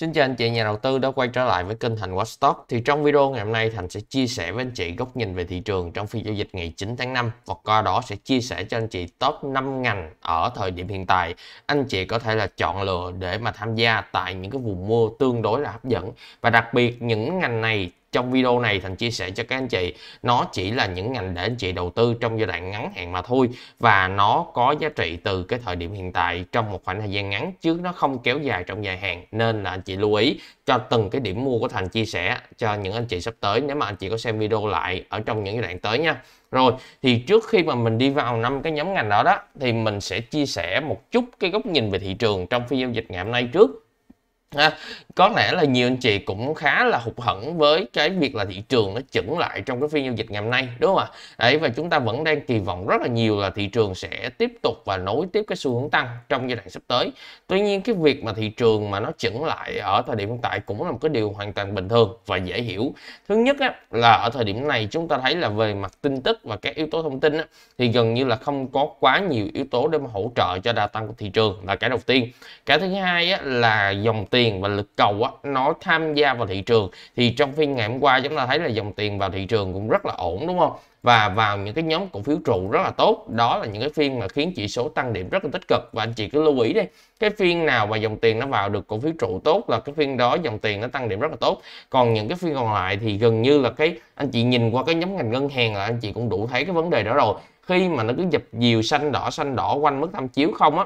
Xin chào anh chị nhà đầu tư đã quay trở lại với kênh Thành Watch Stock. Thì trong video ngày hôm nay Thành sẽ chia sẻ với anh chị góc nhìn về thị trường trong phiên giao dịch ngày 9 tháng 5 và qua đó sẽ chia sẻ cho anh chị top 5 ngành ở thời điểm hiện tại anh chị có thể là chọn lựa để mà tham gia tại những cái vùng mua tương đối là hấp dẫn và đặc biệt những ngành này trong video này Thành chia sẻ cho các anh chị nó chỉ là những ngành để anh chị đầu tư trong giai đoạn ngắn hạn mà thôi và nó có giá trị từ cái thời điểm hiện tại trong một khoảng thời gian ngắn chứ nó không kéo dài trong dài hạn nên là anh chị lưu ý cho từng cái điểm mua của Thành chia sẻ cho những anh chị sắp tới nếu mà anh chị có xem video lại ở trong những giai đoạn tới nha rồi thì trước khi mà mình đi vào năm cái nhóm ngành đó đó thì mình sẽ chia sẻ một chút cái góc nhìn về thị trường trong phiên giao dịch ngày hôm nay trước ha. có lẽ là nhiều anh chị cũng khá là hụt hẫng với cái việc là thị trường nó chững lại trong cái phiên giao dịch ngày hôm nay đúng không ạ đấy và chúng ta vẫn đang kỳ vọng rất là nhiều là thị trường sẽ tiếp tục và nối tiếp cái xu hướng tăng trong giai đoạn sắp tới tuy nhiên cái việc mà thị trường mà nó chững lại ở thời điểm hiện tại cũng là một cái điều hoàn toàn bình thường và dễ hiểu thứ nhất á, là ở thời điểm này chúng ta thấy là về mặt tin tức và các yếu tố thông tin á, thì gần như là không có quá nhiều yếu tố để mà hỗ trợ cho đà tăng của thị trường là cái đầu tiên cái thứ hai á, là dòng tiền tiền và lực cầu á, nó tham gia vào thị trường thì trong phiên ngày hôm qua chúng ta thấy là dòng tiền vào thị trường cũng rất là ổn đúng không và vào những cái nhóm cổ phiếu trụ rất là tốt đó là những cái phiên mà khiến chỉ số tăng điểm rất là tích cực và anh chị cứ lưu ý đi cái phiên nào mà dòng tiền nó vào được cổ phiếu trụ tốt là cái phiên đó dòng tiền nó tăng điểm rất là tốt còn những cái phiên còn lại thì gần như là cái anh chị nhìn qua cái nhóm ngành ngân hàng là anh chị cũng đủ thấy cái vấn đề đó rồi khi mà nó cứ dập dìu xanh đỏ xanh đỏ quanh mức tham chiếu không á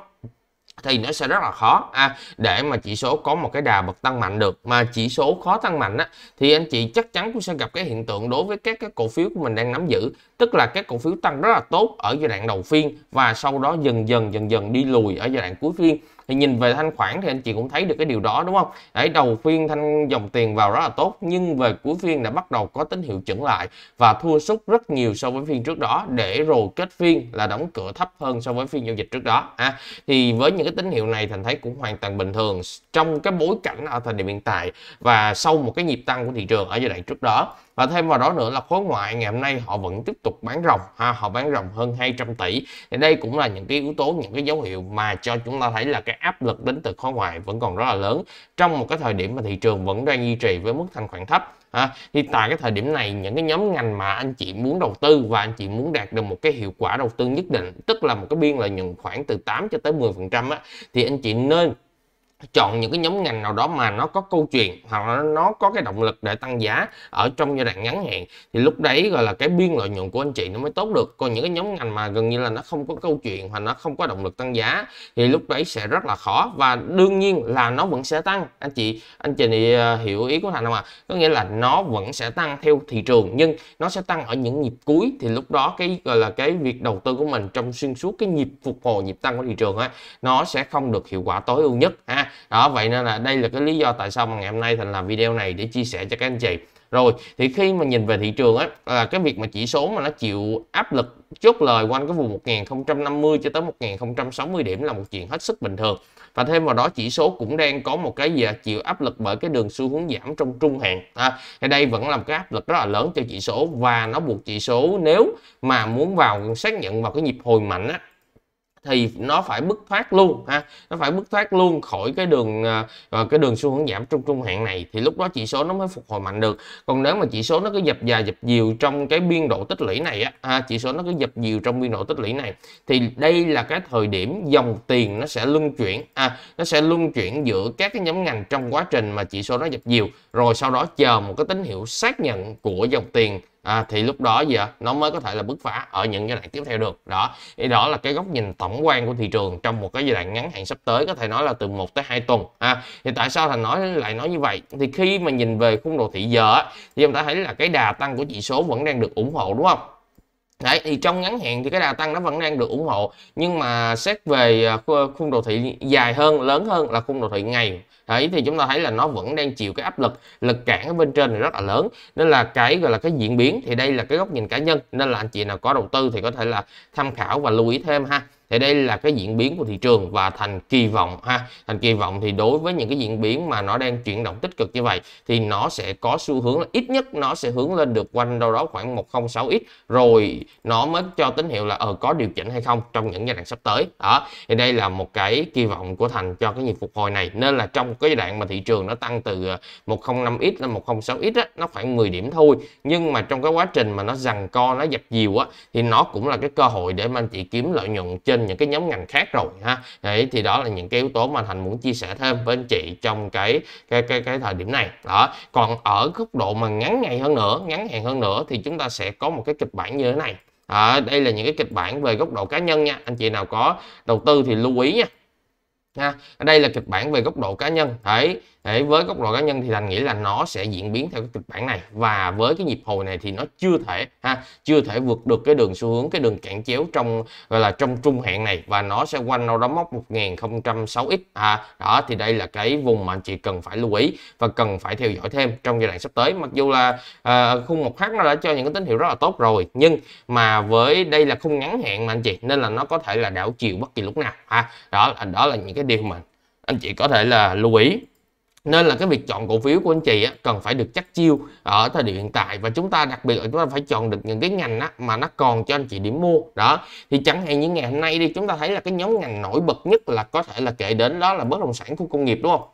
thì nó sẽ rất là khó à, để mà chỉ số có một cái đà bật tăng mạnh được mà chỉ số khó tăng mạnh á, thì anh chị chắc chắn cũng sẽ gặp cái hiện tượng đối với các cái cổ phiếu của mình đang nắm giữ tức là các cổ phiếu tăng rất là tốt ở giai đoạn đầu phiên và sau đó dần dần dần dần đi lùi ở giai đoạn cuối phiên thì nhìn về thanh khoản thì anh chị cũng thấy được cái điều đó đúng không đấy đầu phiên thanh dòng tiền vào rất là tốt nhưng về cuối phiên đã bắt đầu có tín hiệu chỉnh lại và thua sút rất nhiều so với phiên trước đó để rồi kết phiên là đóng cửa thấp hơn so với phiên giao dịch trước đó à, thì với những cái tín hiệu này thành thấy cũng hoàn toàn bình thường trong cái bối cảnh ở thời điểm hiện tại và sau một cái nhịp tăng của thị trường ở giai đoạn trước đó và thêm vào đó nữa là khối ngoại ngày hôm nay họ vẫn tiếp tục bán rồng ha à, họ bán rồng hơn 200 tỷ thì đây cũng là những cái yếu tố những cái dấu hiệu mà cho chúng ta thấy là cái áp lực đến từ khối ngoại vẫn còn rất là lớn trong một cái thời điểm mà thị trường vẫn đang duy trì với mức thanh khoản thấp ha à, thì tại cái thời điểm này những cái nhóm ngành mà anh chị muốn đầu tư và anh chị muốn đạt được một cái hiệu quả đầu tư nhất định tức là một cái biên lợi nhuận khoảng từ 8 cho tới 10% á, thì anh chị nên chọn những cái nhóm ngành nào đó mà nó có câu chuyện hoặc là nó có cái động lực để tăng giá ở trong giai đoạn ngắn hạn thì lúc đấy gọi là cái biên lợi nhuận của anh chị nó mới tốt được còn những cái nhóm ngành mà gần như là nó không có câu chuyện hoặc nó không có động lực tăng giá thì lúc đấy sẽ rất là khó và đương nhiên là nó vẫn sẽ tăng anh chị anh chị à, hiểu ý của thành không ạ có nghĩa là nó vẫn sẽ tăng theo thị trường nhưng nó sẽ tăng ở những nhịp cuối thì lúc đó cái gọi là cái việc đầu tư của mình trong xuyên suốt cái nhịp phục hồi nhịp tăng của thị trường á nó sẽ không được hiệu quả tối ưu nhất ha à, đó vậy nên là đây là cái lý do tại sao mà ngày hôm nay thành làm video này để chia sẻ cho các anh chị rồi thì khi mà nhìn về thị trường á là cái việc mà chỉ số mà nó chịu áp lực chốt lời quanh cái vùng 1050 cho tới 1060 điểm là một chuyện hết sức bình thường và thêm vào đó chỉ số cũng đang có một cái gì chịu áp lực bởi cái đường xu hướng giảm trong trung hạn à, thì đây vẫn là một cái áp lực rất là lớn cho chỉ số và nó buộc chỉ số nếu mà muốn vào xác nhận vào cái nhịp hồi mạnh á, thì nó phải bứt thoát luôn ha nó phải bứt thoát luôn khỏi cái đường uh, cái đường xu hướng giảm trung trung hạn này thì lúc đó chỉ số nó mới phục hồi mạnh được còn nếu mà chỉ số nó cứ dập dài dập dìu trong cái biên độ tích lũy này á ha, chỉ số nó cứ dập dìu trong biên độ tích lũy này thì đây là cái thời điểm dòng tiền nó sẽ luân chuyển à, nó sẽ luân chuyển giữa các cái nhóm ngành trong quá trình mà chỉ số nó dập dìu rồi sau đó chờ một cái tín hiệu xác nhận của dòng tiền à, thì lúc đó gì ạ nó mới có thể là bứt phá ở những giai đoạn tiếp theo được đó thì đó là cái góc nhìn tổng quan của thị trường trong một cái giai đoạn ngắn hạn sắp tới có thể nói là từ 1 tới 2 tuần à, thì tại sao thành nói lại nói như vậy thì khi mà nhìn về khung đồ thị giờ thì chúng ta thấy là cái đà tăng của chỉ số vẫn đang được ủng hộ đúng không Đấy, thì trong ngắn hạn thì cái đà tăng nó vẫn đang được ủng hộ nhưng mà xét về à, khung đồ thị dài hơn lớn hơn là khung đồ thị ngày đấy thì chúng ta thấy là nó vẫn đang chịu cái áp lực lực cản ở bên trên này rất là lớn nên là cái gọi là cái diễn biến thì đây là cái góc nhìn cá nhân nên là anh chị nào có đầu tư thì có thể là tham khảo và lưu ý thêm ha thì đây là cái diễn biến của thị trường và thành kỳ vọng ha thành kỳ vọng thì đối với những cái diễn biến mà nó đang chuyển động tích cực như vậy thì nó sẽ có xu hướng là ít nhất nó sẽ hướng lên được quanh đâu đó khoảng 106x rồi nó mới cho tín hiệu là ờ có điều chỉnh hay không trong những giai đoạn sắp tới đó thì đây là một cái kỳ vọng của thành cho cái nhịp phục hồi này nên là trong cái giai đoạn mà thị trường nó tăng từ 105x ờ, lên 106x á, nó khoảng 10 điểm thôi nhưng mà trong cái quá trình mà nó giằng co nó dập dìu á thì nó cũng là cái cơ hội để mà anh chị kiếm lợi nhuận trên trên những cái nhóm ngành khác rồi ha đấy thì đó là những cái yếu tố mà thành muốn chia sẻ thêm với anh chị trong cái cái cái cái thời điểm này đó còn ở góc độ mà ngắn ngày hơn nữa ngắn hạn hơn nữa thì chúng ta sẽ có một cái kịch bản như thế này à, đây là những cái kịch bản về góc độ cá nhân nha anh chị nào có đầu tư thì lưu ý nha ha đây là kịch bản về góc độ cá nhân đấy Đấy, với góc độ cá nhân thì thành nghĩ là nó sẽ diễn biến theo cái kịch bản này và với cái nhịp hồi này thì nó chưa thể ha chưa thể vượt được cái đường xu hướng cái đường cản chéo trong gọi là trong trung hạn này và nó sẽ quanh đâu đó mốc 1006x ha đó thì đây là cái vùng mà anh chị cần phải lưu ý và cần phải theo dõi thêm trong giai đoạn sắp tới mặc dù là à, khung một h nó đã cho những cái tín hiệu rất là tốt rồi nhưng mà với đây là khung ngắn hạn mà anh chị nên là nó có thể là đảo chiều bất kỳ lúc nào ha đó đó là những cái điều mà anh chị có thể là lưu ý nên là cái việc chọn cổ phiếu của anh chị á, cần phải được chắc chiêu ở thời điểm hiện tại và chúng ta đặc biệt là chúng ta phải chọn được những cái ngành á, mà nó còn cho anh chị điểm mua đó thì chẳng hạn như ngày hôm nay đi chúng ta thấy là cái nhóm ngành nổi bật nhất là có thể là kể đến đó là bất động sản khu công nghiệp đúng không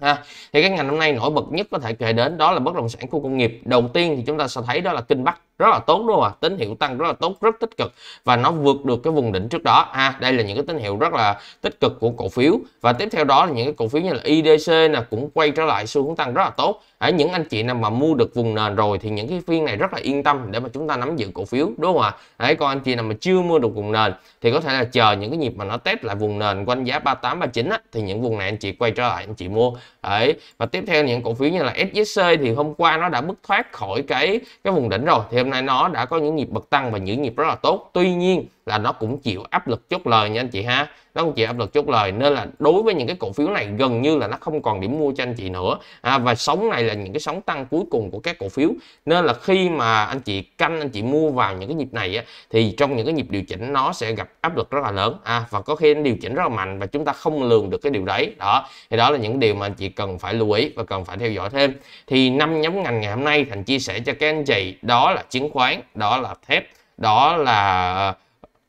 À, thì cái ngành hôm nay nổi bật nhất có thể kể đến đó là bất động sản khu công nghiệp đầu tiên thì chúng ta sẽ thấy đó là kinh bắc rất là tốt đúng không ạ à. tín hiệu tăng rất là tốt rất tích cực và nó vượt được cái vùng đỉnh trước đó ha à, đây là những cái tín hiệu rất là tích cực của cổ phiếu và tiếp theo đó là những cái cổ phiếu như là IDC là cũng quay trở lại xu hướng tăng rất là tốt ở những anh chị nào mà mua được vùng nền rồi thì những cái phiên này rất là yên tâm để mà chúng ta nắm giữ cổ phiếu đúng không ạ đấy còn anh chị nào mà chưa mua được vùng nền thì có thể là chờ những cái nhịp mà nó test lại vùng nền quanh giá 38 39 á, thì những vùng này anh chị quay trở lại anh chị mua đấy và tiếp theo những cổ phiếu như là SJC thì hôm qua nó đã bứt thoát khỏi cái cái vùng đỉnh rồi thì hôm nay nó đã có những nhịp bật tăng và những nhịp rất là tốt tuy nhiên là nó cũng chịu áp lực chốt lời nha anh chị ha nó cũng chịu áp lực chốt lời nên là đối với những cái cổ phiếu này gần như là nó không còn điểm mua cho anh chị nữa à, và sóng này là những cái sóng tăng cuối cùng của các cổ phiếu nên là khi mà anh chị canh anh chị mua vào những cái nhịp này á, thì trong những cái nhịp điều chỉnh nó sẽ gặp áp lực rất là lớn à, và có khi nó điều chỉnh rất là mạnh và chúng ta không lường được cái điều đấy đó thì đó là những điều mà anh chị cần phải lưu ý và cần phải theo dõi thêm thì năm nhóm ngành ngày hôm nay thành chia sẻ cho các anh chị đó là chứng khoán đó là thép đó là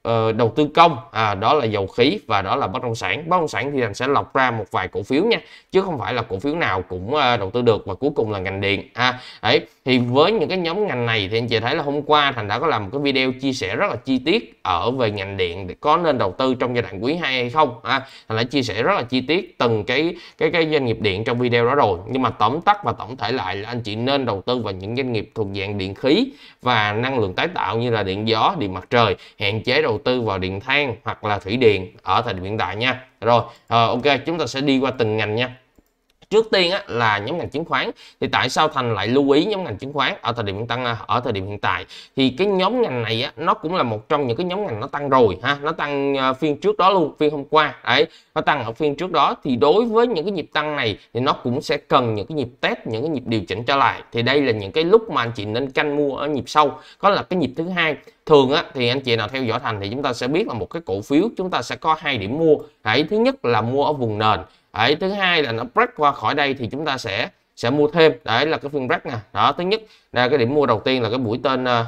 uh, đầu tư công à, đó là dầu khí và đó là bất động sản bất động sản thì thành sẽ lọc ra một vài cổ phiếu nha chứ không phải là cổ phiếu nào cũng uh, đầu tư được và cuối cùng là ngành điện à, đấy thì với những cái nhóm ngành này thì anh chị thấy là hôm qua thành đã có làm một cái video chia sẻ rất là chi tiết ở về ngành điện để có nên đầu tư trong giai đoạn quý 2 hay không à, thành đã chia sẻ rất là chi tiết từng cái cái cái doanh nghiệp điện trong video đó rồi nhưng mà tóm tắt và tổng thể lại là anh chị nên đầu tư vào những doanh nghiệp thuộc dạng điện khí và năng lượng tái tạo như là điện gió điện mặt trời hạn chế đầu tư vào điện than hoặc là thủy điện ở thời điểm hiện tại nha rồi à, ok chúng ta sẽ đi qua từng ngành nha trước tiên á, là nhóm ngành chứng khoán thì tại sao thành lại lưu ý nhóm ngành chứng khoán ở thời điểm tăng à, ở thời điểm hiện tại thì cái nhóm ngành này á, nó cũng là một trong những cái nhóm ngành nó tăng rồi ha nó tăng à, phiên trước đó luôn phiên hôm qua đấy nó tăng ở phiên trước đó thì đối với những cái nhịp tăng này thì nó cũng sẽ cần những cái nhịp test những cái nhịp điều chỉnh trở lại thì đây là những cái lúc mà anh chị nên canh mua ở nhịp sau có là cái nhịp thứ hai thường á, thì anh chị nào theo dõi thành thì chúng ta sẽ biết là một cái cổ phiếu chúng ta sẽ có hai điểm mua hãy thứ nhất là mua ở vùng nền đấy thứ hai là nó break qua khỏi đây thì chúng ta sẽ sẽ mua thêm đấy là cái phiên break nè đó thứ nhất là cái điểm mua đầu tiên là cái mũi tên à,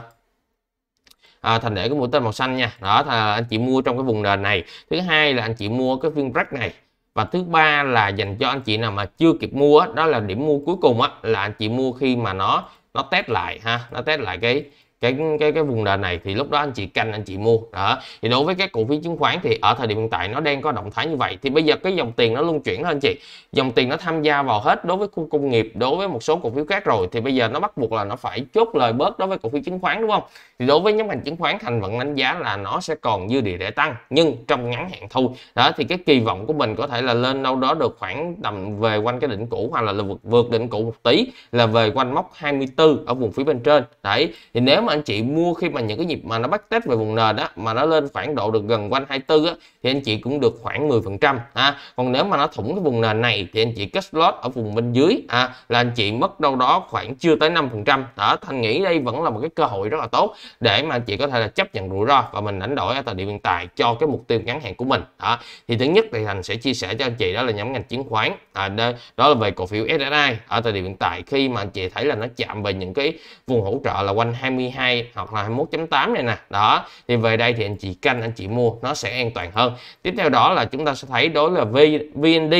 à thành để cái mũi tên màu xanh nha đó là anh chị mua trong cái vùng nền này thứ hai là anh chị mua cái phiên break này và thứ ba là dành cho anh chị nào mà chưa kịp mua đó là điểm mua cuối cùng á là anh chị mua khi mà nó nó test lại ha nó test lại cái cái cái cái vùng nền này thì lúc đó anh chị canh anh chị mua đó thì đối với các cổ phiếu chứng khoán thì ở thời điểm hiện tại nó đang có động thái như vậy thì bây giờ cái dòng tiền nó luân chuyển đó anh chị dòng tiền nó tham gia vào hết đối với khu công nghiệp đối với một số cổ phiếu khác rồi thì bây giờ nó bắt buộc là nó phải chốt lời bớt đối với cổ phiếu chứng khoán đúng không thì đối với nhóm ngành chứng khoán thành vẫn đánh giá là nó sẽ còn dư địa để tăng nhưng trong ngắn hạn thôi đó thì cái kỳ vọng của mình có thể là lên đâu đó được khoảng tầm về quanh cái đỉnh cũ hoặc là, là vượt, vượt đỉnh cũ một tí là về quanh mốc 24 ở vùng phía bên trên đấy thì nếu mà anh chị mua khi mà những cái nhịp mà nó bắt test về vùng nền á mà nó lên khoảng độ được gần quanh 24 á thì anh chị cũng được khoảng 10 phần trăm ha à. còn nếu mà nó thủng cái vùng nền này thì anh chị cắt lót ở vùng bên dưới à, là anh chị mất đâu đó khoảng chưa tới 5 phần trăm đó Thành nghĩ đây vẫn là một cái cơ hội rất là tốt để mà anh chị có thể là chấp nhận rủi ro và mình đánh đổi ở thời điểm hiện tại cho cái mục tiêu ngắn hạn của mình đó thì thứ nhất thì Thành sẽ chia sẻ cho anh chị đó là nhóm ngành chứng khoán à, đó là về cổ phiếu SSI ở thời điểm hiện tại khi mà anh chị thấy là nó chạm về những cái vùng hỗ trợ là quanh 22 22 hoặc là 21.8 này nè đó thì về đây thì anh chị canh anh chị mua nó sẽ an toàn hơn tiếp theo đó là chúng ta sẽ thấy đối là V VND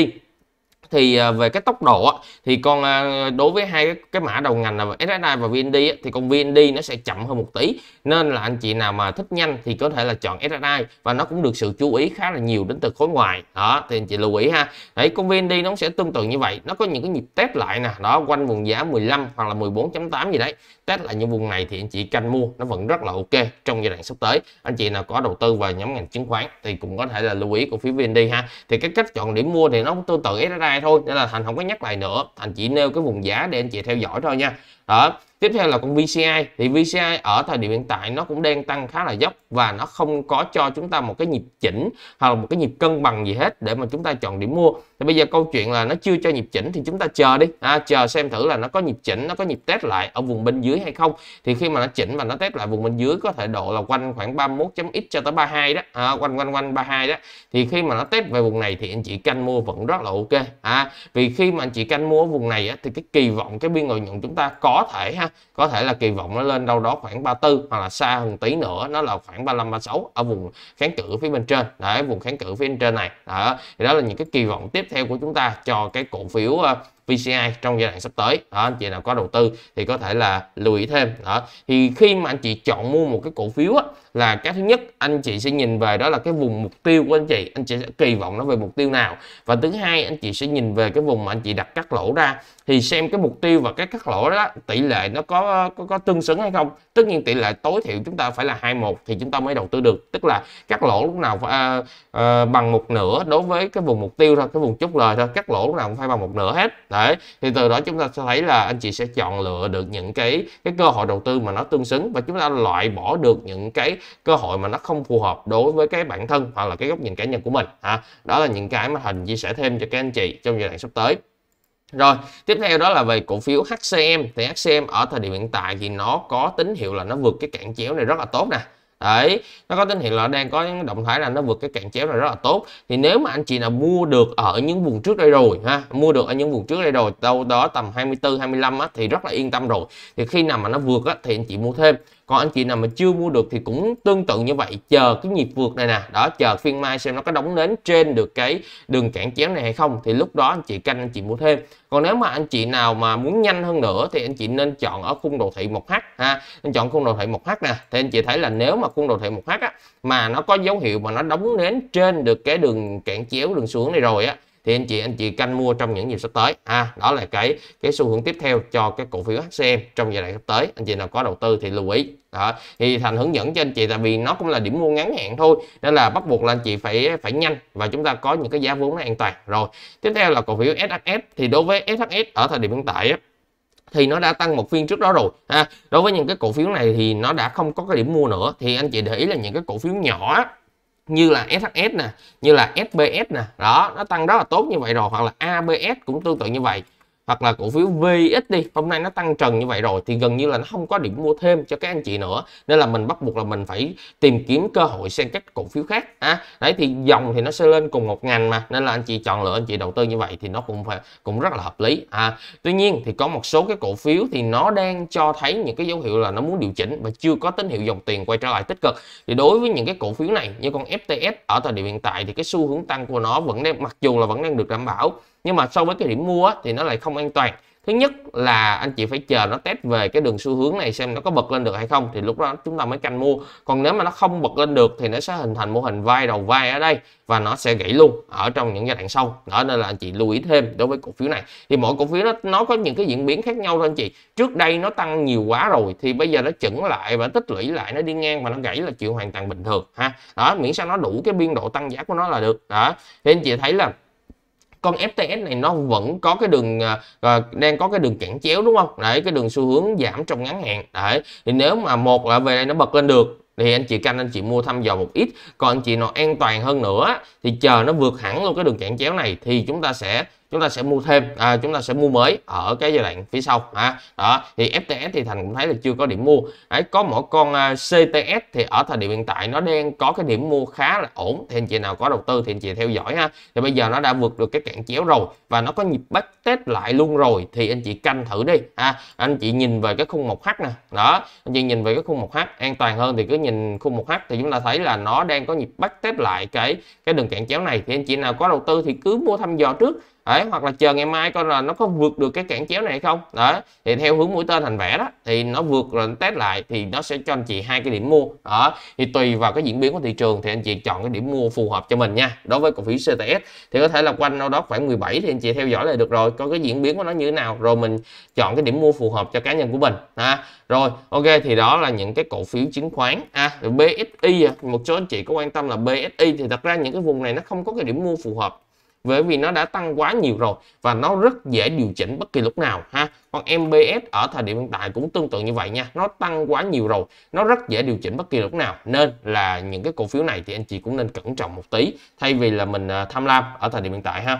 thì à, về cái tốc độ thì con à, đối với hai cái mã đầu ngành là SSI và VND thì con VND nó sẽ chậm hơn một tí nên là anh chị nào mà thích nhanh thì có thể là chọn SSI và nó cũng được sự chú ý khá là nhiều đến từ khối ngoài đó thì anh chị lưu ý ha đấy con VND nó sẽ tương tự như vậy nó có những cái nhịp test lại nè đó quanh vùng giá 15 hoặc là 14.8 gì đấy test lại những vùng này thì anh chị canh mua nó vẫn rất là ok trong giai đoạn sắp tới anh chị nào có đầu tư vào nhóm ngành chứng khoán thì cũng có thể là lưu ý của phía VND ha thì cái cách chọn điểm mua thì nó cũng tương tự SSI thôi thôi nên là thành không có nhắc lại nữa thành chỉ nêu cái vùng giá để anh chị theo dõi thôi nha đó tiếp theo là con VCI thì VCI ở thời điểm hiện tại nó cũng đang tăng khá là dốc và nó không có cho chúng ta một cái nhịp chỉnh hoặc là một cái nhịp cân bằng gì hết để mà chúng ta chọn điểm mua thì bây giờ câu chuyện là nó chưa cho nhịp chỉnh thì chúng ta chờ đi à, chờ xem thử là nó có nhịp chỉnh nó có nhịp test lại ở vùng bên dưới hay không thì khi mà nó chỉnh và nó test lại vùng bên dưới có thể độ là quanh khoảng 31.x cho tới 32 đó à, quanh quanh quanh 32 đó thì khi mà nó test về vùng này thì anh chị canh mua vẫn rất là ok à, vì khi mà anh chị canh mua ở vùng này á, thì cái kỳ vọng cái biên lợi nhuận chúng ta có thể ha có thể là kỳ vọng nó lên đâu đó khoảng 34 hoặc là xa hơn tí nữa nó là khoảng 35 36 ở vùng kháng cự phía bên trên đấy vùng kháng cự phía bên trên này đó thì đó là những cái kỳ vọng tiếp theo của chúng ta cho cái cổ phiếu ờ, VCI trong giai đoạn sắp tới đó, anh chị nào có đầu tư thì có thể là lưu ý thêm đó thì khi mà anh chị chọn mua một cái cổ phiếu á, là cái thứ nhất anh chị sẽ nhìn về đó là cái vùng mục tiêu của anh chị anh chị sẽ kỳ vọng nó về mục tiêu nào và thứ hai anh chị sẽ nhìn về cái vùng mà anh chị đặt cắt lỗ ra thì xem cái mục tiêu và cái cắt lỗ đó tỷ lệ nó có có, có tương xứng hay không tất nhiên tỷ lệ tối thiểu chúng ta phải là 21 thì chúng ta mới đầu tư được tức là cắt lỗ lúc nào phải, à, ờ, à, ờ, bằng một nửa đối với cái vùng mục tiêu thôi cái vùng chốt lời thôi cắt lỗ lúc nào cũng phải bằng một nửa hết đó Đấy, thì từ đó chúng ta sẽ thấy là anh chị sẽ chọn lựa được những cái cái cơ hội đầu tư mà nó tương xứng và chúng ta loại bỏ được những cái cơ hội mà nó không phù hợp đối với cái bản thân hoặc là cái góc nhìn cá nhân của mình ha. À, đó là những cái mà hình chia sẻ thêm cho các anh chị trong giai đoạn sắp tới. Rồi, tiếp theo đó là về cổ phiếu HCM thì HCM ở thời điểm hiện tại thì nó có tín hiệu là nó vượt cái cản chéo này rất là tốt nè đấy nó có tín hiệu là đang có những động thái là nó vượt cái cạn chéo này rất là tốt thì nếu mà anh chị nào mua được ở những vùng trước đây rồi ha mua được ở những vùng trước đây rồi đâu đó tầm 24 25 á, thì rất là yên tâm rồi thì khi nào mà nó vượt á, thì anh chị mua thêm còn anh chị nào mà chưa mua được thì cũng tương tự như vậy chờ cái nhịp vượt này nè đó chờ phiên mai xem nó có đóng nến trên được cái đường cản chéo này hay không thì lúc đó anh chị canh anh chị mua thêm còn nếu mà anh chị nào mà muốn nhanh hơn nữa thì anh chị nên chọn ở khung đồ thị 1H ha anh chọn khung đồ thị 1H nè thì anh chị thấy là nếu mà khung đồ thị 1H á, mà nó có dấu hiệu mà nó đóng nến trên được cái đường cản chéo đường xuống này rồi á thì anh chị anh chị canh mua trong những dịp sắp tới ha à, đó là cái cái xu hướng tiếp theo cho cái cổ phiếu HCM trong giai đoạn sắp tới anh chị nào có đầu tư thì lưu ý đó. thì thành hướng dẫn cho anh chị tại vì nó cũng là điểm mua ngắn hạn thôi nên là bắt buộc là anh chị phải phải nhanh và chúng ta có những cái giá vốn nó an toàn rồi tiếp theo là cổ phiếu SHS thì đối với SHS ở thời điểm hiện tại á, thì nó đã tăng một phiên trước đó rồi ha đối với những cái cổ phiếu này thì nó đã không có cái điểm mua nữa thì anh chị để ý là những cái cổ phiếu nhỏ như là SHS nè như là SBS nè đó nó tăng rất là tốt như vậy rồi hoặc là ABS cũng tương tự như vậy hoặc là cổ phiếu VX đi hôm nay nó tăng trần như vậy rồi thì gần như là nó không có điểm mua thêm cho các anh chị nữa nên là mình bắt buộc là mình phải tìm kiếm cơ hội sang các cổ phiếu khác à, đấy thì dòng thì nó sẽ lên cùng một ngành mà nên là anh chị chọn lựa anh chị đầu tư như vậy thì nó cũng phải cũng rất là hợp lý à tuy nhiên thì có một số cái cổ phiếu thì nó đang cho thấy những cái dấu hiệu là nó muốn điều chỉnh và chưa có tín hiệu dòng tiền quay trở lại tích cực thì đối với những cái cổ phiếu này như con FTS ở thời điểm hiện tại thì cái xu hướng tăng của nó vẫn đang mặc dù là vẫn đang được đảm bảo nhưng mà so với cái điểm mua thì nó lại không an toàn thứ nhất là anh chị phải chờ nó test về cái đường xu hướng này xem nó có bật lên được hay không thì lúc đó chúng ta mới canh mua còn nếu mà nó không bật lên được thì nó sẽ hình thành mô hình vai đầu vai ở đây và nó sẽ gãy luôn ở trong những giai đoạn sau đó nên là anh chị lưu ý thêm đối với cổ phiếu này thì mỗi cổ phiếu nó nó có những cái diễn biến khác nhau thôi anh chị trước đây nó tăng nhiều quá rồi thì bây giờ nó chững lại và tích lũy lại nó đi ngang và nó gãy là chuyện hoàn toàn bình thường ha đó miễn sao nó đủ cái biên độ tăng giá của nó là được đó thì anh chị thấy là con FTS này nó vẫn có cái đường uh, đang có cái đường cản chéo đúng không đấy cái đường xu hướng giảm trong ngắn hạn đấy thì nếu mà một là về đây nó bật lên được thì anh chị canh anh chị mua thăm dò một ít còn anh chị nào an toàn hơn nữa thì chờ nó vượt hẳn luôn cái đường cản chéo này thì chúng ta sẽ chúng ta sẽ mua thêm à, chúng ta sẽ mua mới ở cái giai đoạn phía sau à, đó thì FTS thì thành cũng thấy là chưa có điểm mua đấy, có một con à, CTS thì ở thời điểm hiện tại nó đang có cái điểm mua khá là ổn thì anh chị nào có đầu tư thì anh chị theo dõi ha thì bây giờ nó đã vượt được cái cạn chéo rồi và nó có nhịp bắt test lại luôn rồi thì anh chị canh thử đi à, anh chị nhìn về cái khung một h nè đó anh chị nhìn về cái khung một h an toàn hơn thì cứ nhìn khung một h thì chúng ta thấy là nó đang có nhịp bắt test lại cái cái đường cạn chéo này thì anh chị nào có đầu tư thì cứ mua thăm dò trước đấy, hoặc là chờ ngày mai coi là nó có vượt được cái cản chéo này hay không đó thì theo hướng mũi tên thành vẽ đó thì nó vượt rồi test lại thì nó sẽ cho anh chị hai cái điểm mua đó thì tùy vào cái diễn biến của thị trường thì anh chị chọn cái điểm mua phù hợp cho mình nha đối với cổ phiếu CTS thì có thể là quanh đâu đó khoảng 17 thì anh chị theo dõi là được rồi có cái diễn biến của nó như thế nào rồi mình chọn cái điểm mua phù hợp cho cá nhân của mình ha rồi ok thì đó là những cái cổ phiếu chứng khoán à, BSI một số anh chị có quan tâm là BSI thì thật ra những cái vùng này nó không có cái điểm mua phù hợp bởi vì nó đã tăng quá nhiều rồi và nó rất dễ điều chỉnh bất kỳ lúc nào ha còn MBS ở thời điểm hiện tại cũng tương tự như vậy nha nó tăng quá nhiều rồi nó rất dễ điều chỉnh bất kỳ lúc nào nên là những cái cổ phiếu này thì anh chị cũng nên cẩn trọng một tí thay vì là mình à, tham lam ở thời điểm hiện tại ha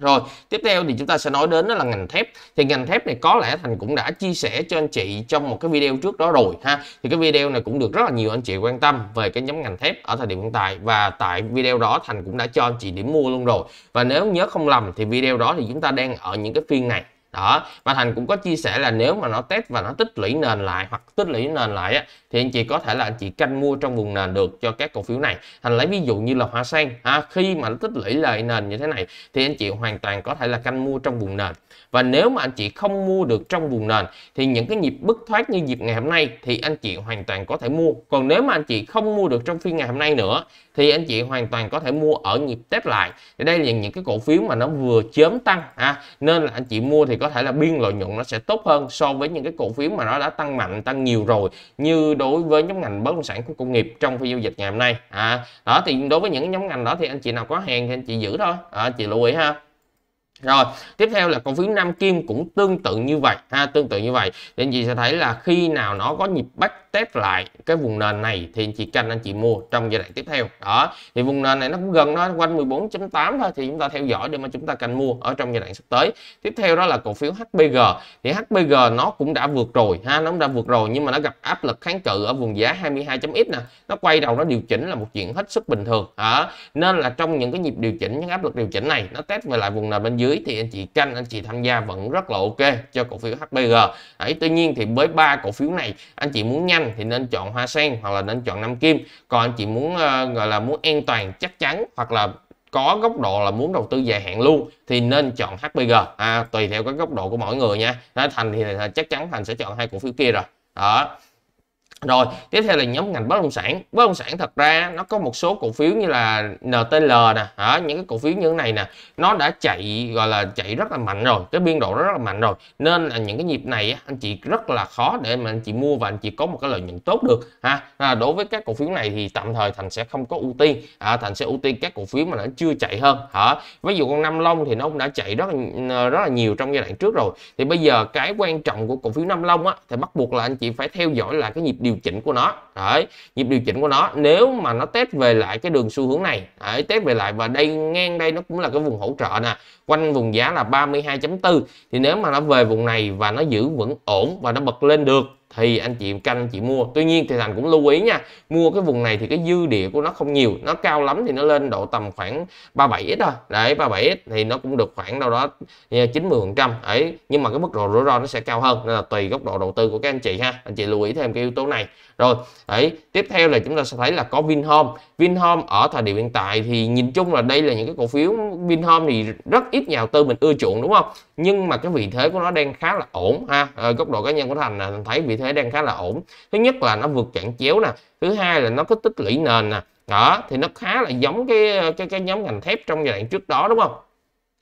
rồi tiếp theo thì chúng ta sẽ nói đến đó là ừ. ngành thép thì ngành thép này có lẽ thành cũng đã chia sẻ cho anh chị trong một cái video trước đó rồi ha thì cái video này cũng được rất là nhiều anh chị quan tâm về cái nhóm ngành thép ở thời điểm hiện tại và tại video đó thành cũng đã cho anh chị điểm mua luôn rồi và nếu nhớ không lầm thì video đó thì chúng ta đang ở những cái phiên này đó và thành cũng có chia sẻ là nếu mà nó test và nó tích lũy nền lại hoặc tích lũy nền lại á, thì anh chị có thể là anh chị canh mua trong vùng nền được cho các cổ phiếu này thành lấy ví dụ như là hoa sen ha, khi mà nó tích lũy lời nền như thế này thì anh chị hoàn toàn có thể là canh mua trong vùng nền và nếu mà anh chị không mua được trong vùng nền thì những cái nhịp bứt thoát như dịp ngày hôm nay thì anh chị hoàn toàn có thể mua còn nếu mà anh chị không mua được trong phiên ngày hôm nay nữa thì anh chị hoàn toàn có thể mua ở nhịp test lại thì đây là những cái cổ phiếu mà nó vừa chớm tăng ha, nên là anh chị mua thì có có thể là biên lợi nhuận nó sẽ tốt hơn so với những cái cổ phiếu mà nó đã tăng mạnh tăng nhiều rồi như đối với nhóm ngành bất động sản của công nghiệp trong phiên giao dịch ngày hôm nay à, đó thì đối với những nhóm ngành đó thì anh chị nào có hàng thì anh chị giữ thôi à, anh chị lưu ý ha rồi tiếp theo là cổ phiếu Nam Kim cũng tương tự như vậy ha tương tự như vậy thì anh chị sẽ thấy là khi nào nó có nhịp back test lại cái vùng nền này thì anh chị canh anh chị mua trong giai đoạn tiếp theo đó thì vùng nền này nó cũng gần nó quanh 14.8 thôi thì chúng ta theo dõi để mà chúng ta canh mua ở trong giai đoạn sắp tới tiếp theo đó là cổ phiếu HBG thì HBG nó cũng đã vượt rồi ha nó cũng đã vượt rồi nhưng mà nó gặp áp lực kháng cự ở vùng giá 22.x nè nó quay đầu nó điều chỉnh là một chuyện hết sức bình thường hả nên là trong những cái nhịp điều chỉnh những áp lực điều chỉnh này nó test về lại vùng nền bên dưới dưới thì anh chị canh anh chị tham gia vẫn rất là ok cho cổ phiếu HPG Đấy, tuy nhiên thì với ba cổ phiếu này anh chị muốn nhanh thì nên chọn hoa sen hoặc là nên chọn Nam kim còn anh chị muốn uh, gọi là muốn an toàn chắc chắn hoặc là có góc độ là muốn đầu tư dài hạn luôn thì nên chọn HPG à, tùy theo cái góc độ của mỗi người nha Đó, thành thì chắc chắn thành sẽ chọn hai cổ phiếu kia rồi đó rồi tiếp theo là nhóm ngành bất động sản bất động sản thật ra nó có một số cổ phiếu như là NTL nè hả những cái cổ phiếu như thế này nè nó đã chạy gọi là chạy rất là mạnh rồi cái biên độ rất là mạnh rồi nên là những cái nhịp này anh chị rất là khó để mà anh chị mua và anh chị có một cái lợi nhuận tốt được ha à, đối với các cổ phiếu này thì tạm thời thành sẽ không có ưu tiên à, thành sẽ ưu tiên các cổ phiếu mà nó chưa chạy hơn hả ví dụ con Nam long thì nó cũng đã chạy rất là, ờ, rất là nhiều trong giai đoạn trước rồi thì bây giờ cái quan trọng của cổ phiếu Nam long á thì bắt buộc là anh chị phải theo dõi là cái nhịp điều chỉnh của nó đấy, nhịp điều chỉnh của nó nếu mà nó test về lại cái đường xu hướng này đấy, test về lại và đây ngang đây nó cũng là cái vùng hỗ trợ nè quanh vùng giá là 32.4 thì nếu mà nó về vùng này và nó giữ vững ổn và nó bật lên được thì anh chị canh anh chị mua tuy nhiên thì thành cũng lưu ý nha mua cái vùng này thì cái dư địa của nó không nhiều nó cao lắm thì nó lên độ tầm khoảng 37 x thôi đấy 37 x thì nó cũng được khoảng đâu đó 90 phần trăm ấy nhưng mà cái mức độ rủi ro nó sẽ cao hơn nên là tùy góc độ đầu tư của các anh chị ha anh chị lưu ý thêm cái yếu tố này rồi đấy tiếp theo là chúng ta sẽ thấy là có Vinhome Vinhome ở thời điểm hiện tại thì nhìn chung là đây là những cái cổ phiếu Vinhome thì rất ít nhà đầu tư mình ưa chuộng đúng không nhưng mà cái vị thế của nó đang khá là ổn ha à, góc độ cá nhân của thành là thấy vị thế đang khá là ổn thứ nhất là nó vượt chặn chéo nè thứ hai là nó có tích lũy nền nè đó thì nó khá là giống cái cái cái nhóm ngành thép trong giai đoạn trước đó đúng không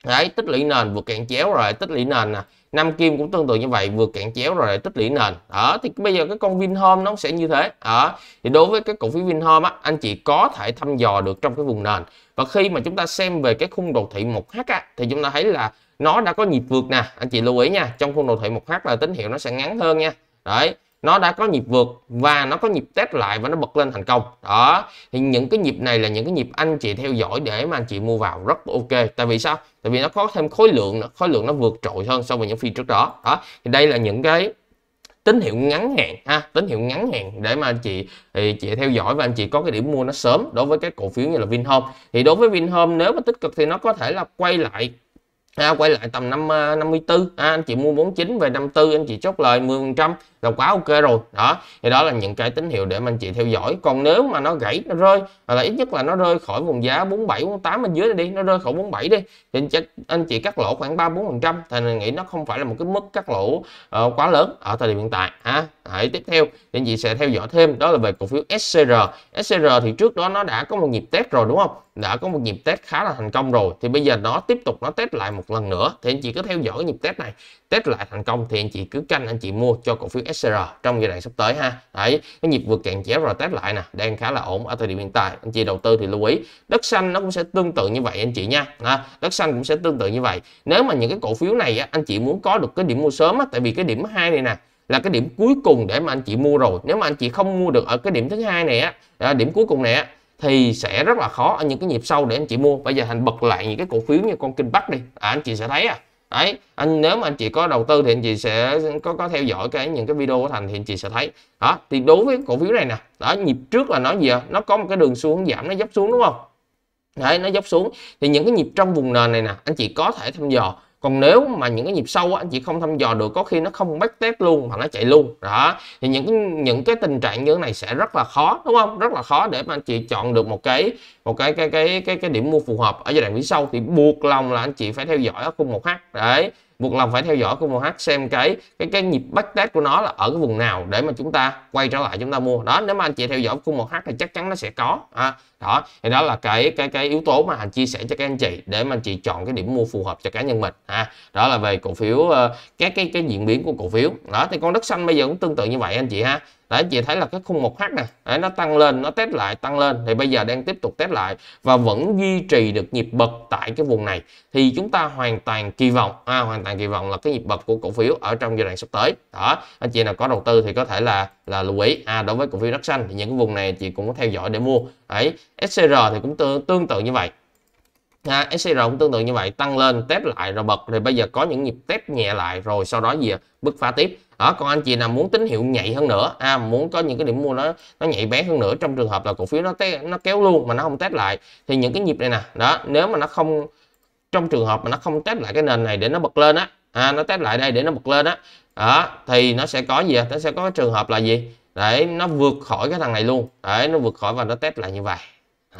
đấy tích lũy nền vượt cạn chéo rồi tích lũy nền nè Nam Kim cũng tương tự như vậy vừa cạn chéo rồi lại tích lũy nền đó thì bây giờ cái con Vinhome nó sẽ như thế đó thì đối với cái cổ phiếu Vinhome á, anh chị có thể thăm dò được trong cái vùng nền và khi mà chúng ta xem về cái khung đồ thị 1H á, thì chúng ta thấy là nó đã có nhịp vượt nè anh chị lưu ý nha trong khung đồ thị 1H là tín hiệu nó sẽ ngắn hơn nha đấy nó đã có nhịp vượt và nó có nhịp test lại và nó bật lên thành công đó thì những cái nhịp này là những cái nhịp anh chị theo dõi để mà anh chị mua vào rất ok tại vì sao tại vì nó có thêm khối lượng nữa khối lượng nó vượt trội hơn so với những phiên trước đó đó thì đây là những cái tín hiệu ngắn hạn ha tín hiệu ngắn hạn để mà anh chị thì chị theo dõi và anh chị có cái điểm mua nó sớm đối với các cổ phiếu như là Vinhome thì đối với Vinhome nếu mà tích cực thì nó có thể là quay lại ha, quay lại tầm năm 54 à, ha, anh chị mua 49 về 54 anh chị chốt lời 10% là quá ok rồi đó thì đó là những cái tín hiệu để mà anh chị theo dõi còn nếu mà nó gãy nó rơi hoặc là ít nhất là nó rơi khỏi vùng giá 47 48 bên dưới đi nó rơi khỏi 47 đi thì anh chị, anh chị cắt lỗ khoảng 3 4 phần trăm thì mình nghĩ nó không phải là một cái mức cắt lỗ uh, quá lớn ở thời điểm hiện tại ha Đấy, tiếp theo thì anh chị sẽ theo dõi thêm đó là về cổ phiếu SCR. SCR thì trước đó nó đã có một nhịp test rồi đúng không? Đã có một nhịp test khá là thành công rồi. Thì bây giờ nó tiếp tục nó test lại một lần nữa. Thì anh chị cứ theo dõi cái nhịp test này. Test lại thành công thì anh chị cứ canh anh chị mua cho cổ phiếu SCR trong giai đoạn sắp tới ha. Đấy, cái nhịp vượt cạn chéo rồi test lại nè, đang khá là ổn ở thời điểm hiện tại. Anh chị đầu tư thì lưu ý. Đất xanh nó cũng sẽ tương tự như vậy anh chị nha. À, đất xanh cũng sẽ tương tự như vậy. Nếu mà những cái cổ phiếu này á, anh chị muốn có được cái điểm mua sớm á, tại vì cái điểm hai này nè là cái điểm cuối cùng để mà anh chị mua rồi nếu mà anh chị không mua được ở cái điểm thứ hai này á à, điểm cuối cùng này á thì sẽ rất là khó ở những cái nhịp sau để anh chị mua bây giờ thành bật lại những cái cổ phiếu như con kinh bắc đi à, anh chị sẽ thấy à ấy anh nếu mà anh chị có đầu tư thì anh chị sẽ có có theo dõi cái những cái video của thành thì anh chị sẽ thấy đó thì đối với cổ phiếu này nè đó nhịp trước là nó gì à? nó có một cái đường xuống giảm nó dốc xuống đúng không đấy nó dốc xuống thì những cái nhịp trong vùng nền này nè anh chị có thể thăm dò còn nếu mà những cái nhịp sâu á, anh chị không thăm dò được có khi nó không backtest luôn mà nó chạy luôn đó thì những cái, những cái tình trạng như thế này sẽ rất là khó đúng không rất là khó để mà anh chị chọn được một cái một cái cái cái cái cái điểm mua phù hợp ở giai đoạn phía sau thì buộc lòng là anh chị phải theo dõi ở khung một h đấy một lòng phải theo dõi của MH xem cái cái cái nhịp back test của nó là ở cái vùng nào để mà chúng ta quay trở lại chúng ta mua đó nếu mà anh chị theo dõi khung 1H thì chắc chắn nó sẽ có à, đó thì đó là cái cái cái yếu tố mà anh chia sẻ cho các anh chị để mà anh chị chọn cái điểm mua phù hợp cho cá nhân mình à, đó là về cổ phiếu ờ, các cái cái diễn biến của cổ phiếu đó thì con đất xanh bây giờ cũng tương tự như vậy anh chị ha Đấy, chị thấy là cái khung một h nè, đấy, nó tăng lên, nó test lại, tăng lên. Thì bây giờ đang tiếp tục test lại và vẫn duy trì được nhịp bật tại cái vùng này. Thì chúng ta hoàn toàn kỳ vọng, à, hoàn toàn kỳ vọng là cái nhịp bật của cổ phiếu ở trong giai đoạn sắp tới. Đó, anh chị nào có đầu tư thì có thể là là lưu ý. À, đối với cổ phiếu đất xanh thì những cái vùng này chị cũng có theo dõi để mua. Đấy, SCR thì cũng tương, tương tự như vậy. À, SCR cũng tương tự như vậy tăng lên test lại rồi bật rồi bây giờ có những nhịp test nhẹ lại rồi sau đó gì à? bứt phá tiếp đó ờ, còn anh chị nào muốn tín hiệu nhạy hơn nữa à, muốn có những cái điểm mua nó nó nhạy bén hơn nữa trong trường hợp là cổ phiếu nó té nó kéo luôn mà nó không test lại thì những cái nhịp này nè đó nếu mà nó không trong trường hợp mà nó không test lại cái nền này để nó bật lên á à, nó test lại đây để nó bật lên á đó thì nó sẽ có gì à? nó sẽ có cái trường hợp là gì đấy nó vượt khỏi cái thằng này luôn đấy nó vượt khỏi và nó test lại như vậy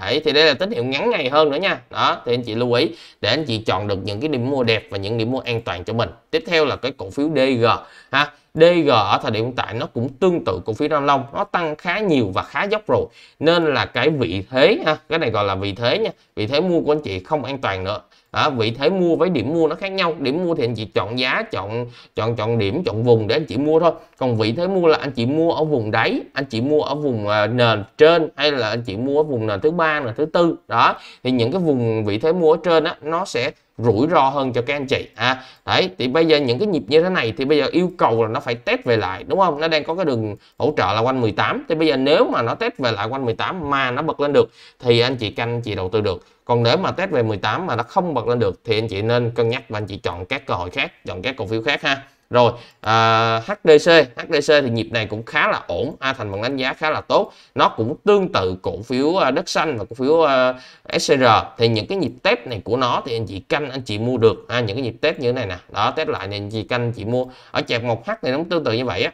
Đấy, thì đây là tín hiệu ngắn ngày hơn nữa nha đó thì anh chị lưu ý để anh chị chọn được những cái điểm mua đẹp và những điểm mua an toàn cho mình tiếp theo là cái cổ phiếu DG ha DG ở thời điểm hiện tại nó cũng tương tự cổ phiếu Nam Long nó tăng khá nhiều và khá dốc rồi nên là cái vị thế ha cái này gọi là vị thế nha vị thế mua của anh chị không an toàn nữa à, vị thế mua với điểm mua nó khác nhau điểm mua thì anh chị chọn giá chọn chọn chọn điểm chọn vùng để anh chị mua thôi còn vị thế mua là anh chị mua ở vùng đáy anh chị mua ở vùng à, nền trên hay là anh chị mua ở vùng nền thứ ba nền thứ tư đó thì những cái vùng vị thế mua ở trên á nó sẽ rủi ro hơn cho các anh chị à, đấy thì bây giờ những cái nhịp như thế này thì bây giờ yêu cầu là nó phải test về lại đúng không nó đang có cái đường hỗ trợ là quanh 18 thì bây giờ nếu mà nó test về lại quanh 18 mà nó bật lên được thì anh chị canh chị đầu tư được còn nếu mà test về 18 mà nó không bật lên được thì anh chị nên cân nhắc và anh chị chọn các cơ hội khác chọn các cổ phiếu khác ha rồi à, HDC HDC thì nhịp này cũng khá là ổn A Thành bằng đánh giá khá là tốt nó cũng tương tự cổ phiếu à, đất xanh và cổ phiếu uh, à, SCR thì những cái nhịp test này của nó thì anh chị canh anh chị mua được à, những cái nhịp test như thế này nè đó test lại thì anh chị canh anh chị mua ở chạc một h thì nó tương tự như vậy á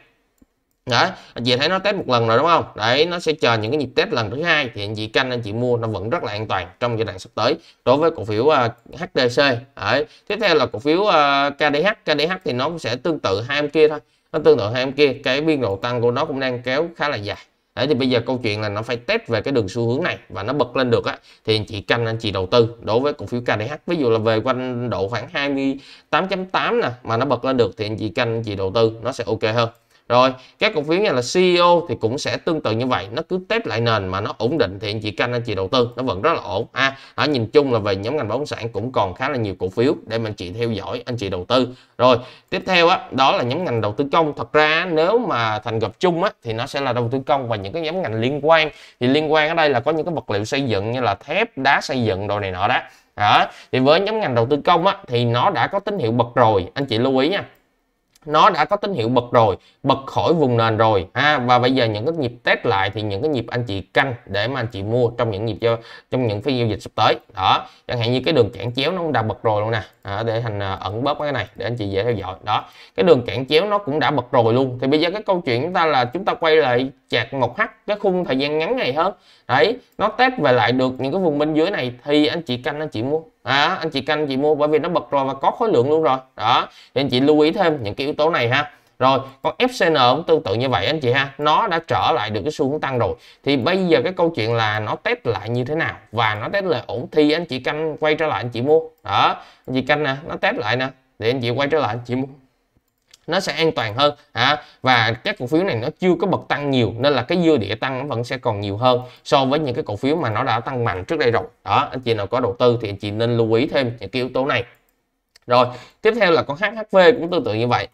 đấy anh chị thấy nó test một lần rồi đúng không đấy nó sẽ chờ những cái nhịp test lần thứ hai thì anh chị canh anh chị mua nó vẫn rất là an toàn trong giai đoạn sắp tới đối với cổ phiếu uh, à, HTC đấy. tiếp theo là cổ phiếu uh, à, KDH KDH thì nó cũng sẽ tương tự hai em kia thôi nó tương tự hai em kia cái biên độ tăng của nó cũng đang kéo khá là dài đấy thì bây giờ câu chuyện là nó phải test về cái đường xu hướng này và nó bật lên được á thì anh chị canh anh chị đầu tư đối với cổ phiếu KDH ví dụ là về quanh độ khoảng 28.8 nè mà nó bật lên được thì anh chị canh anh chị đầu tư nó sẽ ok hơn rồi các cổ phiếu như là CEO thì cũng sẽ tương tự như vậy nó cứ test lại nền mà nó ổn định thì anh chị canh anh chị đầu tư nó vẫn rất là ổn à ở nhìn chung là về nhóm ngành bất động sản cũng còn khá là nhiều cổ phiếu để mà anh chị theo dõi anh chị đầu tư rồi tiếp theo á đó là nhóm ngành đầu tư công thật ra nếu mà thành gặp chung á thì nó sẽ là đầu tư công và những cái nhóm ngành liên quan thì liên quan ở đây là có những cái vật liệu xây dựng như là thép đá xây dựng đồ này nọ đó đó thì với nhóm ngành đầu tư công á thì nó đã có tín hiệu bật rồi anh chị lưu ý nha nó đã có tín hiệu bật rồi bật khỏi vùng nền rồi ha và bây giờ những cái nhịp test lại thì những cái nhịp anh chị canh để mà anh chị mua trong những nhịp giao trong những phiên giao dịch sắp tới đó chẳng hạn như cái đường cản chéo nó cũng đã bật rồi luôn nè à, để thành ẩn bớt cái này để anh chị dễ theo dõi đó cái đường cản chéo nó cũng đã bật rồi luôn thì bây giờ cái câu chuyện chúng ta là chúng ta quay lại chặt một hắt cái khung thời gian ngắn này hơn đấy nó test về lại được những cái vùng bên dưới này thì anh chị canh anh chị mua à, anh chị canh anh chị mua bởi vì nó bật rồi và có khối lượng luôn rồi đó nên chị lưu ý thêm những cái yếu tố này ha rồi con FCN cũng tương tự như vậy anh chị ha nó đã trở lại được cái xu hướng tăng rồi thì bây giờ cái câu chuyện là nó test lại như thế nào và nó test lại ổn thì anh chị canh quay trở lại anh chị mua đó anh chị canh nè nó test lại nè để anh chị quay trở lại anh chị mua nó sẽ an toàn hơn à, và các cổ phiếu này nó chưa có bật tăng nhiều nên là cái dư địa tăng vẫn sẽ còn nhiều hơn so với những cái cổ phiếu mà nó đã tăng mạnh trước đây rồi đó anh chị nào có đầu tư thì anh chị nên lưu ý thêm những cái yếu tố này rồi tiếp theo là con HHV cũng tương tự như vậy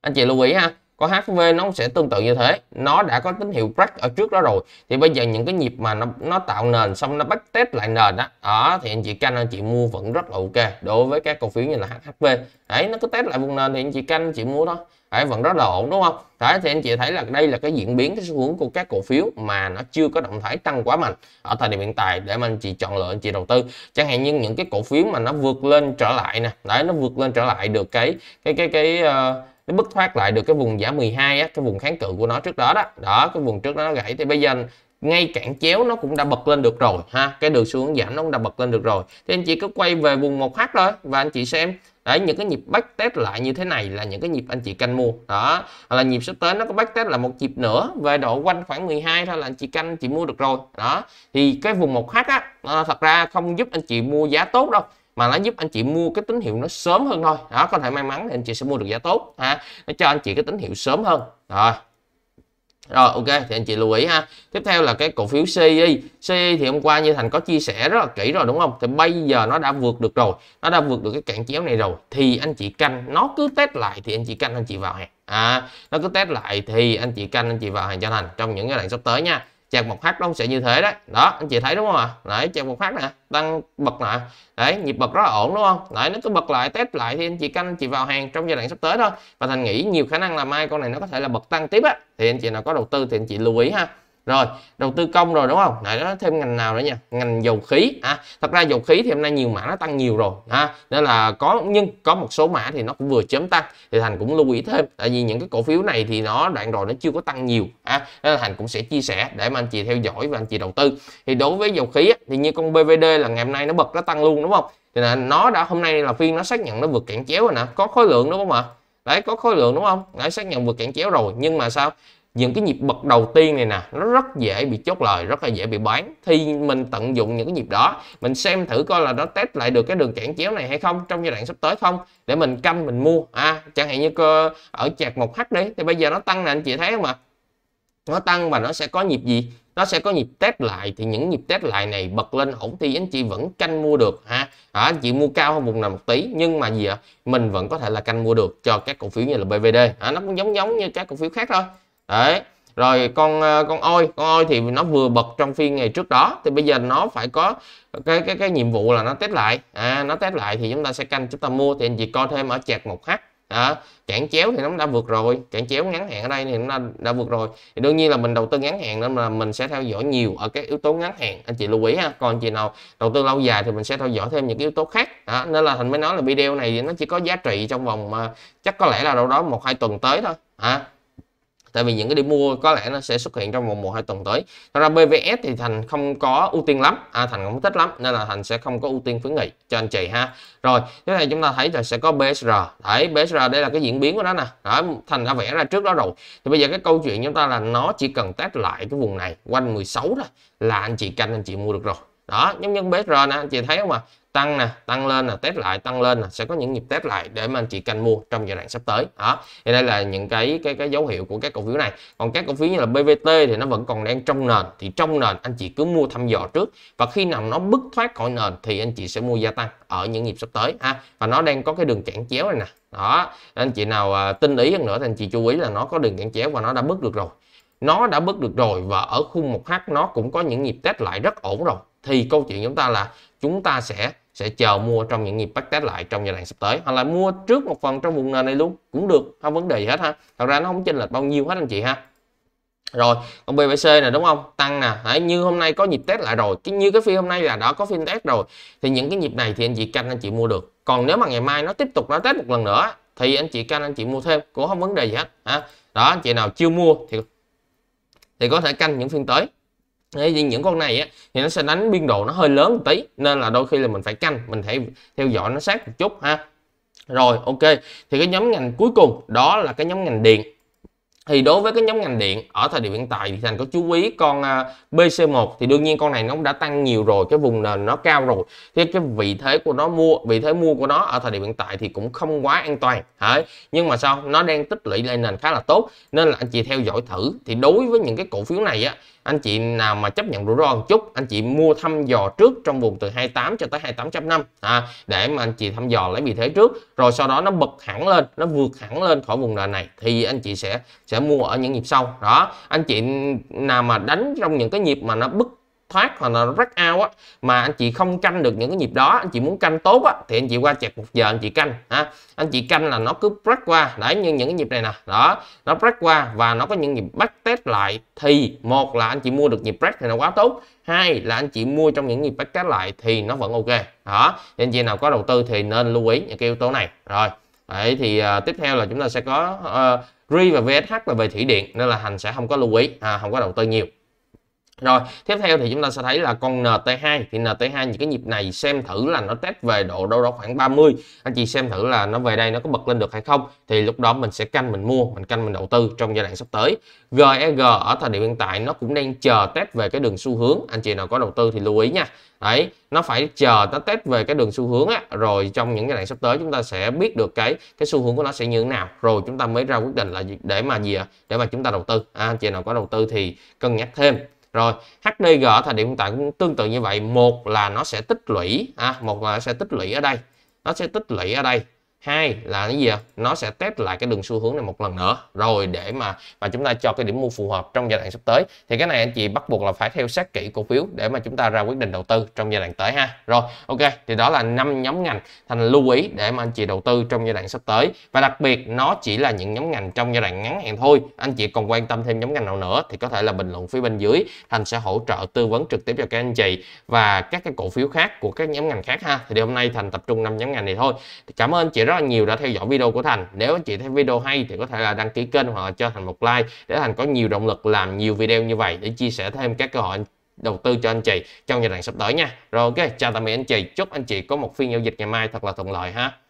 anh chị lưu ý ha có HV nó cũng sẽ tương tự như thế nó đã có tín hiệu break ở trước đó rồi thì bây giờ những cái nhịp mà nó, nó tạo nền xong nó bắt test lại nền đó, đó thì anh chị canh anh chị mua vẫn rất là ok đối với các cổ phiếu như là HHV đấy nó cứ test lại vùng nền thì anh chị canh anh chị mua thôi đấy vẫn rất là ổn đúng không đấy thì anh chị thấy là đây là cái diễn biến cái xu hướng của các cổ phiếu mà nó chưa có động thái tăng quá mạnh ở thời điểm hiện tại để mà anh chị chọn lựa anh chị đầu tư chẳng hạn như những cái cổ phiếu mà nó vượt lên trở lại nè đấy nó vượt lên trở lại được cái cái cái cái uh, nó bứt thoát lại được cái vùng giá 12 á, cái vùng kháng cự của nó trước đó đó đó cái vùng trước đó nó gãy thì bây giờ ngay cản chéo nó cũng đã bật lên được rồi ha cái đường xuống giảm nó cũng đã bật lên được rồi thì anh chị cứ quay về vùng 1H thôi và anh chị xem đấy những cái nhịp back test lại như thế này là những cái nhịp anh chị canh mua đó hoặc là nhịp sắp tới nó có back test là một nhịp nữa về độ quanh khoảng 12 thôi là anh chị canh chị mua được rồi đó thì cái vùng 1H á thật ra không giúp anh chị mua giá tốt đâu mà nó giúp anh chị mua cái tín hiệu nó sớm hơn thôi đó có thể may mắn thì anh chị sẽ mua được giá tốt ha nó cho anh chị cái tín hiệu sớm hơn rồi rồi ok thì anh chị lưu ý ha. Tiếp theo là cái cổ phiếu CE. CE thì hôm qua như Thành có chia sẻ rất là kỹ rồi đúng không? Thì bây giờ nó đã vượt được rồi. Nó đã vượt được cái cản chéo này rồi. Thì anh chị canh nó cứ test lại thì anh chị canh anh chị vào hàng. À nó cứ test lại thì anh chị canh anh chị vào hàng cho Thành trong những cái đoạn sắp tới nha chạc một phát nó sẽ như thế đấy đó anh chị thấy đúng không ạ à? đấy chạc một phát nè tăng bật nè đấy nhịp bật rất là ổn đúng không đấy nó cứ bật lại test lại thì anh chị canh chị vào hàng trong giai đoạn sắp tới thôi và thành nghĩ nhiều khả năng là mai con này nó có thể là bật tăng tiếp á thì anh chị nào có đầu tư thì anh chị lưu ý ha rồi đầu tư công rồi đúng không lại nó thêm ngành nào nữa nha ngành dầu khí à, thật ra dầu khí thì hôm nay nhiều mã nó tăng nhiều rồi à, nên là có nhưng có một số mã thì nó cũng vừa chấm tăng thì thành cũng lưu ý thêm tại vì những cái cổ phiếu này thì nó đoạn rồi nó chưa có tăng nhiều à, nên là thành cũng sẽ chia sẻ để mà anh chị theo dõi và anh chị đầu tư thì đối với dầu khí thì như con BVD là ngày hôm nay nó bật nó tăng luôn đúng không thì là nó đã hôm nay là phiên nó xác nhận nó vượt cản chéo rồi nè có khối lượng đúng không ạ đấy có khối lượng đúng không đấy xác nhận vượt cản chéo rồi nhưng mà sao những cái nhịp bật đầu tiên này nè nó rất dễ bị chốt lời rất là dễ bị bán thì mình tận dụng những cái nhịp đó mình xem thử coi là nó test lại được cái đường cản chéo này hay không trong giai đoạn sắp tới không để mình canh mình mua à chẳng hạn như cơ ở chạc một h đi thì bây giờ nó tăng nè anh chị thấy không ạ à? nó tăng và nó sẽ có nhịp gì nó sẽ có nhịp test lại thì những nhịp test lại này bật lên ổn thì anh chị vẫn canh mua được ha à, anh chị mua cao hơn vùng nào một tí nhưng mà gì ạ à? mình vẫn có thể là canh mua được cho các cổ phiếu như là BVD à, nó cũng giống giống như các cổ phiếu khác thôi đấy rồi con ờ, con ôi con ôi thì nó vừa bật trong phiên ngày trước đó thì bây giờ nó phải có cái cái cái nhiệm vụ là nó test lại à, nó test lại thì chúng ta sẽ canh chúng ta mua thì anh chị coi thêm ở chạc một h à, cản chéo thì nó đã vượt rồi cản chéo ngắn hạn ở đây thì nó đã, đã vượt rồi thì đương nhiên là mình đầu tư ngắn hạn nên là mình sẽ theo dõi nhiều ở các yếu tố ngắn hạn anh chị lưu ý ha còn anh chị nào đầu tư lâu dài thì mình sẽ theo dõi thêm những yếu tố khác à, nên là thành mới nói là video này nó chỉ có giá trị trong vòng mà ờ, chắc có lẽ là đâu đó một hai tuần tới thôi à, tại vì những cái điểm mua có lẽ nó sẽ xuất hiện trong vòng một hai tuần tới Thật ra BVS thì thành không có ưu tiên lắm à, thành không thích lắm nên là thành sẽ không có ưu tiên khuyến nghị cho anh chị ha rồi thế này chúng ta thấy là sẽ có BSR đấy BSR đây là cái diễn biến của nó nè đó, thành đã vẽ ra trước đó rồi thì bây giờ cái câu chuyện chúng ta là nó chỉ cần test lại cái vùng này quanh 16 thôi là anh chị canh anh chị mua được rồi đó giống như BSR nè anh chị thấy không ạ à? tăng nè tăng lên nè test lại tăng lên nè sẽ có những nhịp test lại để mà anh chị canh mua trong giai đoạn sắp tới đó thì đây là những cái cái cái dấu hiệu của các cổ phiếu này còn các cổ phiếu như là BVT thì nó vẫn còn đang trong nền thì trong nền anh chị cứ mua thăm dò trước và khi nào nó bứt thoát khỏi nền thì anh chị sẽ mua gia tăng ở những nhịp sắp tới ha và nó đang có cái đường cản chéo này nè đó anh chị nào à, tin ý hơn nữa thì anh chị chú ý là nó có đường cản chéo và nó đã bứt được rồi nó đã bứt được rồi và ở khung 1H nó cũng có những nhịp test lại rất ổn rồi thì câu chuyện chúng ta là chúng ta sẽ sẽ chờ mua trong những nhịp backtest lại trong giai đoạn sắp tới hoặc là mua trước một phần trong vùng nền này luôn cũng được không vấn đề gì hết ha thật ra nó không chênh lệch bao nhiêu hết anh chị ha rồi còn BVC này đúng không tăng nè đấy, như hôm nay có nhịp test lại rồi chứ như cái phiên hôm nay là đã có phiên test rồi thì những cái nhịp này thì anh chị canh anh chị mua được còn nếu mà ngày mai nó tiếp tục nó test một lần nữa thì anh chị canh anh chị mua thêm cũng không vấn đề gì hết ha đó anh chị nào chưa mua thì thì có thể canh những phiên tới Đấy, những con này á, thì nó sẽ đánh biên độ nó hơi lớn một tí nên là đôi khi là mình phải canh mình phải theo dõi nó sát một chút ha rồi ok thì cái nhóm ngành cuối cùng đó là cái nhóm ngành điện thì đối với cái nhóm ngành điện ở thời điểm hiện tại thì thành có chú ý con à, BC1 thì đương nhiên con này nó cũng đã tăng nhiều rồi cái vùng nền nó cao rồi thì cái vị thế của nó mua vị thế mua của nó ở thời điểm hiện tại thì cũng không quá an toàn Đấy. nhưng mà sao nó đang tích lũy lên nền khá là tốt nên là anh chị theo dõi thử thì đối với những cái cổ phiếu này á anh chị nào mà chấp nhận rủi ro một chút anh chị mua thăm dò trước trong vùng từ 28 cho tới 28.5 à, để mà anh chị thăm dò lấy vị thế trước rồi sau đó nó bật hẳn lên nó vượt hẳn lên khỏi vùng nền này thì anh chị sẽ sẽ mua ở những nhịp sau đó anh chị nào mà đánh trong những cái nhịp mà nó bứt thoát hoặc là break out á mà anh chị không canh được những cái nhịp đó anh chị muốn canh tốt á thì anh chị qua chẹt một giờ anh chị canh ha anh chị canh là nó cứ break qua đấy như những cái nhịp này nè đó nó break qua và nó có những nhịp back test lại thì một là anh chị mua được nhịp break thì nó quá tốt hai là anh chị mua trong những nhịp back test lại thì nó vẫn ok đó thì anh chị nào có đầu tư thì nên lưu ý những cái yếu tố này rồi đấy thì uh, tiếp theo là chúng ta sẽ có uh, ờ, RI và VSH là về thủy điện nên là Hành sẽ không có lưu ý à, không có đầu tư nhiều rồi, tiếp theo thì chúng ta sẽ thấy là con NT2 thì NT2 những cái nhịp này xem thử là nó test về độ đâu đó khoảng 30. Anh chị xem thử là nó về đây nó có bật lên được hay không thì lúc đó mình sẽ canh mình mua, mình canh mình đầu tư trong giai đoạn sắp tới. GEG e ở thời điểm hiện tại nó cũng đang chờ test về cái đường xu hướng. Anh chị nào có đầu tư thì lưu ý nha. Đấy, nó phải chờ nó test về cái đường xu hướng á rồi trong những cái đoạn sắp tới chúng ta sẽ biết được cái cái xu hướng của nó sẽ như thế nào rồi chúng ta mới ra quyết định là để mà gì ạ để mà chúng ta đầu tư à, anh chị nào có đầu tư thì cân nhắc thêm rồi ở thời điểm hiện tại cũng tương tự như vậy một là nó sẽ tích lũy à, một là nó sẽ tích lũy ở đây nó sẽ tích lũy ở đây hai là cái gì nó sẽ test lại cái đường xu hướng này một lần nữa rồi để mà mà chúng ta cho cái điểm mua phù hợp trong giai đoạn sắp tới thì cái này anh chị bắt buộc là phải theo sát kỹ cổ phiếu để mà chúng ta ra quyết định đầu tư trong giai đoạn tới ha rồi ok thì đó là năm nhóm ngành thành lưu ý để mà anh chị đầu tư trong giai đoạn sắp tới và đặc biệt nó chỉ là những nhóm ngành trong giai đoạn ngắn hạn thôi anh chị còn quan tâm thêm nhóm ngành nào nữa thì có thể là bình luận phía bên dưới thành sẽ hỗ trợ tư vấn trực tiếp cho các anh chị và các cái cổ phiếu khác của các nhóm ngành khác ha thì hôm nay thành tập trung năm nhóm ngành này thôi thì cảm ơn anh chị rất rất là nhiều đã theo dõi video của Thành nếu anh chị thấy video hay thì có thể là đăng ký kênh hoặc là cho Thành một like để Thành có nhiều động lực làm nhiều video như vậy để chia sẻ thêm các cơ hội đầu tư cho anh chị trong giai đoạn sắp tới nha rồi ok chào tạm biệt anh chị chúc anh chị có một phiên giao dịch ngày mai thật là thuận lợi ha